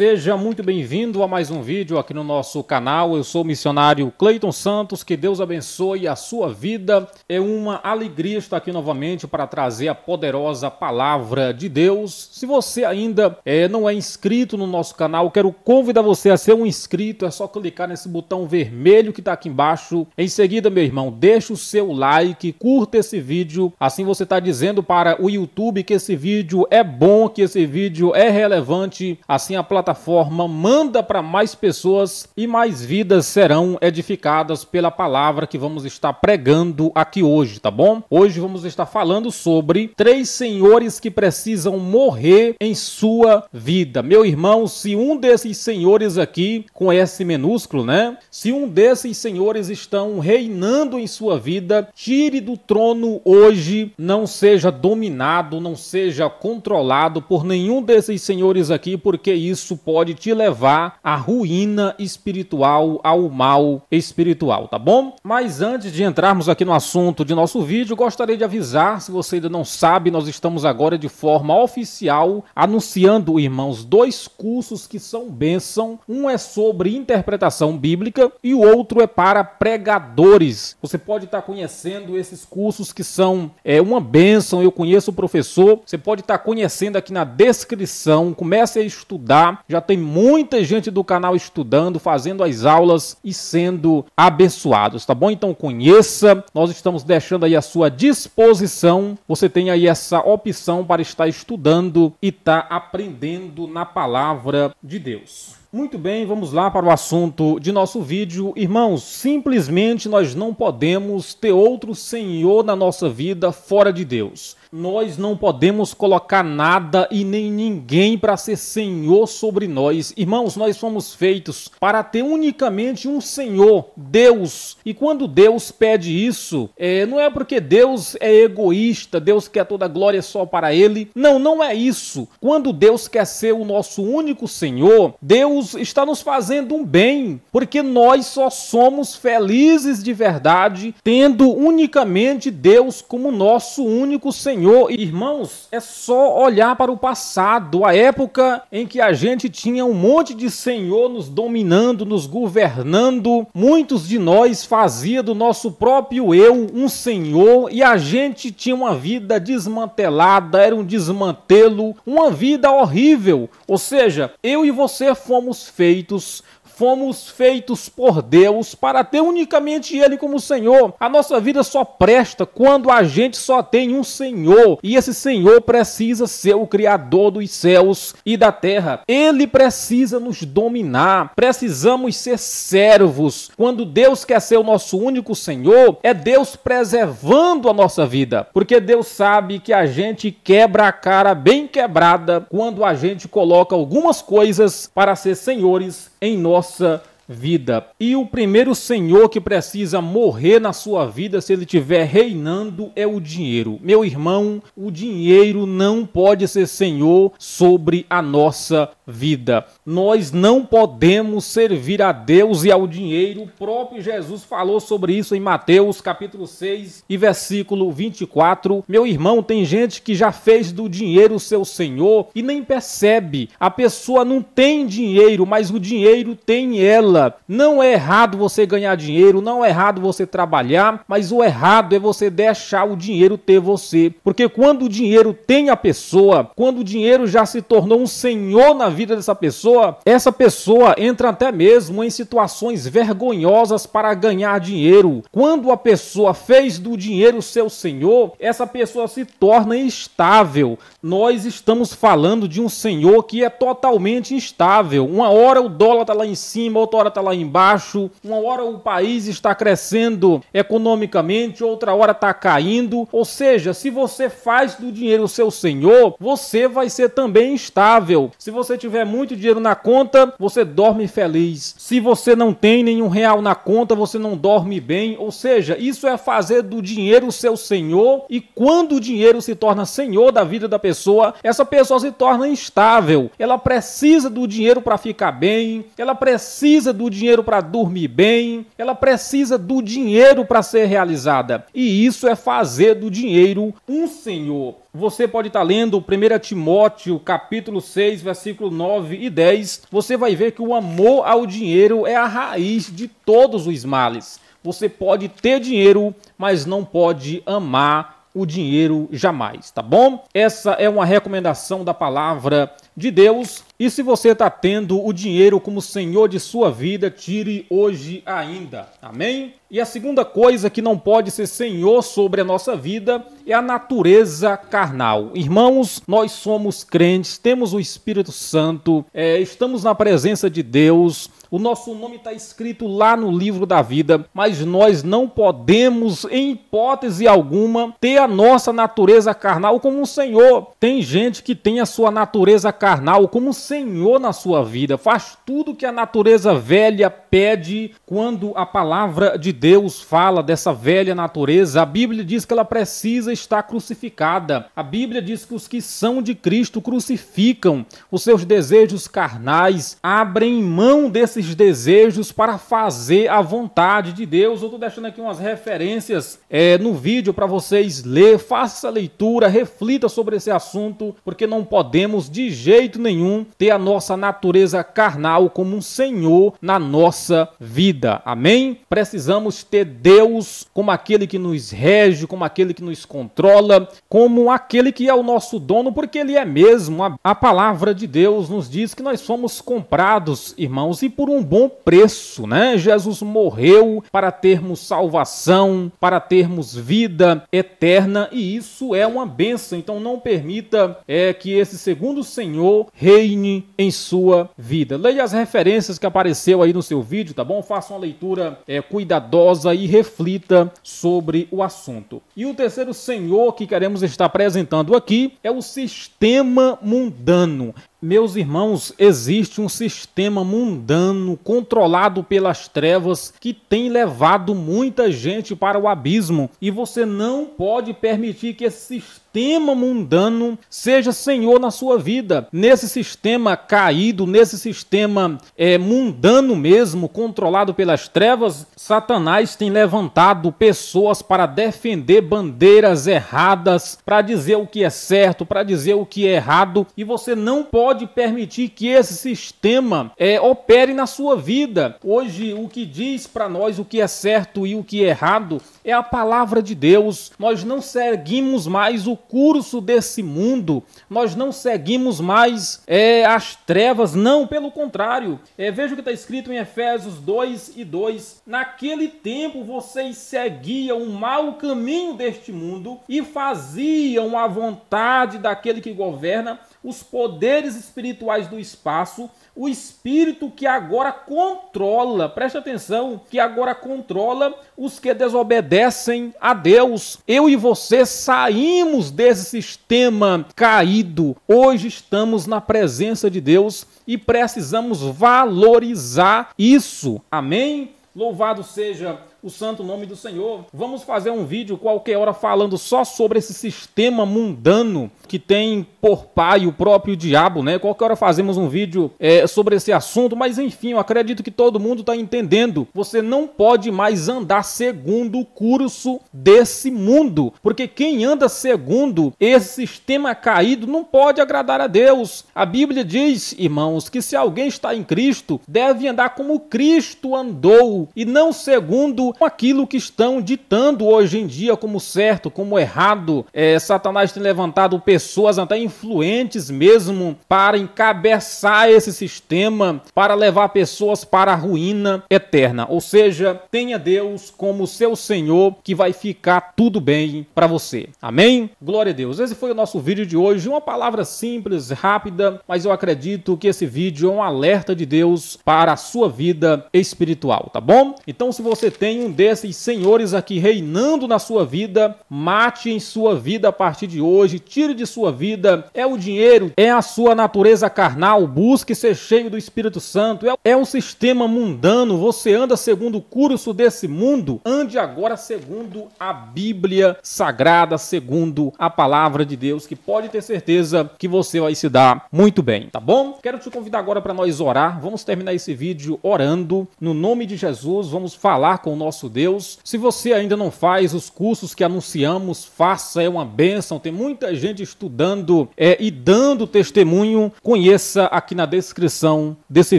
Seja muito bem-vindo a mais um vídeo aqui no nosso canal. Eu sou o missionário Cleiton Santos. Que Deus abençoe a sua vida. É uma alegria estar aqui novamente para trazer a poderosa palavra de Deus. Se você ainda é, não é inscrito no nosso canal, quero convidar você a ser um inscrito. É só clicar nesse botão vermelho que está aqui embaixo. Em seguida, meu irmão, deixa o seu like, curta esse vídeo. Assim você está dizendo para o YouTube que esse vídeo é bom, que esse vídeo é relevante. Assim a plataforma plataforma manda para mais pessoas e mais vidas serão edificadas pela palavra que vamos estar pregando aqui hoje, tá bom? Hoje vamos estar falando sobre três senhores que precisam morrer em sua vida. Meu irmão, se um desses senhores aqui, com S minúsculo, né? Se um desses senhores estão reinando em sua vida, tire do trono hoje, não seja dominado, não seja controlado por nenhum desses senhores aqui, porque isso pode te levar à ruína espiritual, ao mal espiritual, tá bom? Mas antes de entrarmos aqui no assunto de nosso vídeo, gostaria de avisar, se você ainda não sabe, nós estamos agora de forma oficial anunciando, irmãos, dois cursos que são bênção. Um é sobre interpretação bíblica e o outro é para pregadores. Você pode estar conhecendo esses cursos que são é, uma bênção. Eu conheço o professor. Você pode estar conhecendo aqui na descrição. Comece a estudar já tem muita gente do canal estudando, fazendo as aulas e sendo abençoados, tá bom? Então conheça, nós estamos deixando aí à sua disposição. Você tem aí essa opção para estar estudando e estar tá aprendendo na palavra de Deus. Muito bem, vamos lá para o assunto de nosso vídeo. Irmãos, simplesmente nós não podemos ter outro Senhor na nossa vida fora de Deus. Nós não podemos colocar nada e nem ninguém para ser senhor sobre nós. Irmãos, nós fomos feitos para ter unicamente um senhor, Deus. E quando Deus pede isso, é, não é porque Deus é egoísta, Deus quer toda a glória só para ele. Não, não é isso. Quando Deus quer ser o nosso único senhor, Deus está nos fazendo um bem, porque nós só somos felizes de verdade tendo unicamente Deus como nosso único senhor. Senhor. Irmãos, é só olhar para o passado, a época em que a gente tinha um monte de Senhor nos dominando, nos governando. Muitos de nós fazia do nosso próprio eu um Senhor e a gente tinha uma vida desmantelada, era um desmantelo, uma vida horrível. Ou seja, eu e você fomos feitos fomos feitos por Deus para ter unicamente Ele como Senhor. A nossa vida só presta quando a gente só tem um Senhor, e esse Senhor precisa ser o Criador dos céus e da terra. Ele precisa nos dominar, precisamos ser servos. Quando Deus quer ser o nosso único Senhor, é Deus preservando a nossa vida, porque Deus sabe que a gente quebra a cara bem quebrada quando a gente coloca algumas coisas para ser senhores em nossa House vida. E o primeiro senhor que precisa morrer na sua vida se ele estiver reinando é o dinheiro. Meu irmão, o dinheiro não pode ser senhor sobre a nossa vida. Nós não podemos servir a Deus e ao dinheiro. O próprio Jesus falou sobre isso em Mateus capítulo 6 e versículo 24. Meu irmão, tem gente que já fez do dinheiro seu senhor e nem percebe. A pessoa não tem dinheiro, mas o dinheiro tem ela não é errado você ganhar dinheiro, não é errado você trabalhar, mas o errado é você deixar o dinheiro ter você. Porque quando o dinheiro tem a pessoa, quando o dinheiro já se tornou um senhor na vida dessa pessoa, essa pessoa entra até mesmo em situações vergonhosas para ganhar dinheiro. Quando a pessoa fez do dinheiro seu senhor, essa pessoa se torna instável. Nós estamos falando de um senhor que é totalmente instável. Uma hora o dólar está lá em cima, outra hora Está lá embaixo, uma hora o país está crescendo economicamente, outra hora está caindo. Ou seja, se você faz do dinheiro o seu senhor, você vai ser também instável. Se você tiver muito dinheiro na conta, você dorme feliz. Se você não tem nenhum real na conta, você não dorme bem. Ou seja, isso é fazer do dinheiro o seu senhor. E quando o dinheiro se torna senhor da vida da pessoa, essa pessoa se torna instável. Ela precisa do dinheiro para ficar bem, ela precisa do dinheiro para dormir bem, ela precisa do dinheiro para ser realizada. E isso é fazer do dinheiro um senhor. Você pode estar tá lendo 1 Timóteo, capítulo 6, versículo 9 e 10. Você vai ver que o amor ao dinheiro é a raiz de todos os males. Você pode ter dinheiro, mas não pode amar o dinheiro jamais, tá bom? Essa é uma recomendação da palavra de Deus e se você está tendo o dinheiro como senhor de sua vida, tire hoje ainda. Amém? E a segunda coisa que não pode ser senhor sobre a nossa vida é a natureza carnal. Irmãos, nós somos crentes, temos o Espírito Santo, é, estamos na presença de Deus o nosso nome está escrito lá no livro da vida, mas nós não podemos, em hipótese alguma, ter a nossa natureza carnal como um senhor. Tem gente que tem a sua natureza carnal como um senhor na sua vida, faz tudo que a natureza velha pede quando a palavra de Deus fala dessa velha natureza. A Bíblia diz que ela precisa estar crucificada. A Bíblia diz que os que são de Cristo crucificam os seus desejos carnais, abrem mão desse esses desejos para fazer a vontade de Deus. Eu estou deixando aqui umas referências é, no vídeo para vocês ler, faça a leitura, reflita sobre esse assunto, porque não podemos de jeito nenhum ter a nossa natureza carnal como um senhor na nossa vida. Amém? Precisamos ter Deus como aquele que nos rege, como aquele que nos controla, como aquele que é o nosso dono, porque ele é mesmo. A, a palavra de Deus nos diz que nós somos comprados, irmãos, e por um bom preço, né? Jesus morreu para termos salvação, para termos vida eterna e isso é uma benção. Então não permita é que esse segundo Senhor reine em sua vida. Leia as referências que apareceu aí no seu vídeo, tá bom? Faça uma leitura é, cuidadosa e reflita sobre o assunto. E o terceiro Senhor que queremos estar apresentando aqui é o sistema mundano. Meus irmãos, existe um sistema mundano controlado pelas trevas que tem levado muita gente para o abismo e você não pode permitir que esse sistema mundano seja senhor na sua vida. Nesse sistema caído, nesse sistema é, mundano mesmo, controlado pelas trevas, Satanás tem levantado pessoas para defender bandeiras erradas, para dizer o que é certo, para dizer o que é errado e você não pode pode permitir que esse sistema é, opere na sua vida. Hoje, o que diz para nós o que é certo e o que é errado é a palavra de Deus. Nós não seguimos mais o curso desse mundo, nós não seguimos mais é, as trevas, não, pelo contrário. É, veja o que está escrito em Efésios 2 e 2: Naquele tempo vocês seguiam o mau caminho deste mundo e faziam a vontade daquele que governa os poderes espirituais do espaço, o espírito que agora controla, preste atenção, que agora controla os que desobedecem a Deus. Eu e você saímos desse sistema caído. Hoje estamos na presença de Deus e precisamos valorizar isso. Amém? Louvado seja o santo nome do Senhor. Vamos fazer um vídeo qualquer hora falando só sobre esse sistema mundano que tem por pai o próprio diabo, né? Qualquer hora fazemos um vídeo é, sobre esse assunto, mas enfim, eu acredito que todo mundo está entendendo. Você não pode mais andar segundo o curso desse mundo, porque quem anda segundo esse sistema caído não pode agradar a Deus. A Bíblia diz, irmãos, que se alguém está em Cristo, deve andar como Cristo andou e não segundo com aquilo que estão ditando hoje em dia como certo, como errado. É, Satanás tem levantado pessoas até influentes mesmo para encabeçar esse sistema, para levar pessoas para a ruína eterna. Ou seja, tenha Deus como seu Senhor que vai ficar tudo bem para você. Amém? Glória a Deus. Esse foi o nosso vídeo de hoje. Uma palavra simples, rápida, mas eu acredito que esse vídeo é um alerta de Deus para a sua vida espiritual, tá bom? Então, se você tem nenhum desses senhores aqui reinando na sua vida, mate em sua vida a partir de hoje, tire de sua vida. É o dinheiro, é a sua natureza carnal, busque ser cheio do Espírito Santo. É um é sistema mundano, você anda segundo o curso desse mundo, ande agora segundo a Bíblia Sagrada, segundo a palavra de Deus, que pode ter certeza que você vai se dar muito bem, tá bom? Quero te convidar agora para nós orar. Vamos terminar esse vídeo orando no nome de Jesus. Vamos falar com o nosso nosso Deus. Se você ainda não faz os cursos que anunciamos, faça, é uma bênção. Tem muita gente estudando é, e dando testemunho. Conheça aqui na descrição desse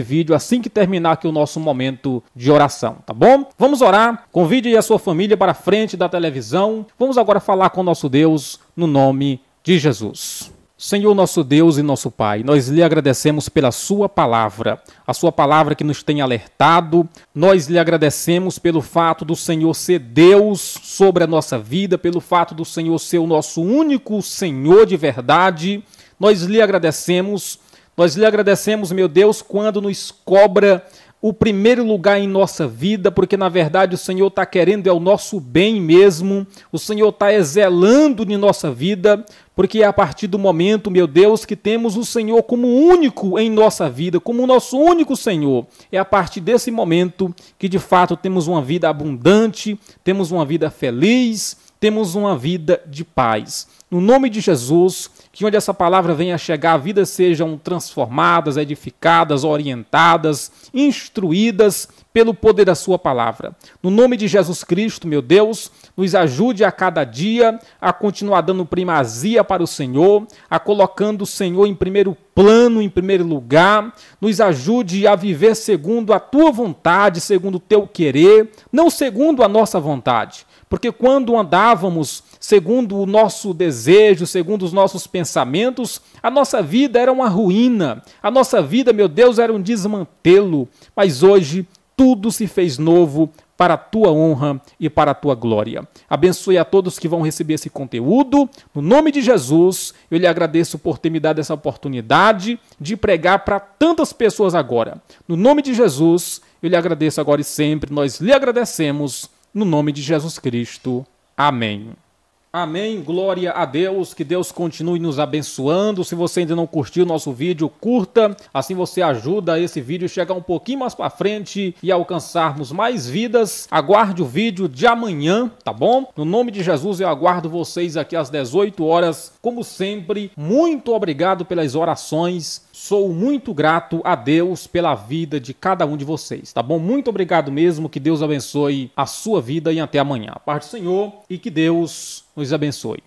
vídeo, assim que terminar aqui o nosso momento de oração, tá bom? Vamos orar. Convide a sua família para a frente da televisão. Vamos agora falar com o nosso Deus no nome de Jesus. Senhor nosso Deus e nosso Pai, nós lhe agradecemos pela Sua palavra, a Sua palavra que nos tem alertado. Nós lhe agradecemos pelo fato do Senhor ser Deus sobre a nossa vida, pelo fato do Senhor ser o nosso único Senhor de verdade. Nós lhe agradecemos, nós lhe agradecemos, meu Deus, quando nos cobra o primeiro lugar em nossa vida, porque na verdade o Senhor está querendo é o nosso bem mesmo, o Senhor está exelando em nossa vida, porque é a partir do momento, meu Deus, que temos o Senhor como único em nossa vida, como o nosso único Senhor, é a partir desse momento que de fato temos uma vida abundante, temos uma vida feliz, temos uma vida de paz. No nome de Jesus, que onde essa palavra venha chegar, vidas sejam transformadas, edificadas, orientadas, instruídas pelo poder da Sua palavra. No nome de Jesus Cristo, meu Deus, nos ajude a cada dia a continuar dando primazia para o Senhor, a colocando o Senhor em primeiro plano, em primeiro lugar, nos ajude a viver segundo a tua vontade, segundo o teu querer, não segundo a nossa vontade. Porque quando andávamos segundo o nosso desejo, segundo os nossos pensamentos, a nossa vida era uma ruína, a nossa vida, meu Deus, era um desmantelo. Mas hoje tudo se fez novo para a tua honra e para a tua glória. Abençoe a todos que vão receber esse conteúdo. No nome de Jesus, eu lhe agradeço por ter me dado essa oportunidade de pregar para tantas pessoas agora. No nome de Jesus, eu lhe agradeço agora e sempre. Nós lhe agradecemos no nome de Jesus Cristo. Amém. Amém, glória a Deus, que Deus continue nos abençoando. Se você ainda não curtiu nosso vídeo, curta, assim você ajuda esse vídeo a chegar um pouquinho mais para frente e alcançarmos mais vidas. Aguarde o vídeo de amanhã, tá bom? No nome de Jesus, eu aguardo vocês aqui às 18 horas, como sempre. Muito obrigado pelas orações Sou muito grato a Deus pela vida de cada um de vocês, tá bom? Muito obrigado mesmo, que Deus abençoe a sua vida e até amanhã. A parte do Senhor e que Deus nos abençoe.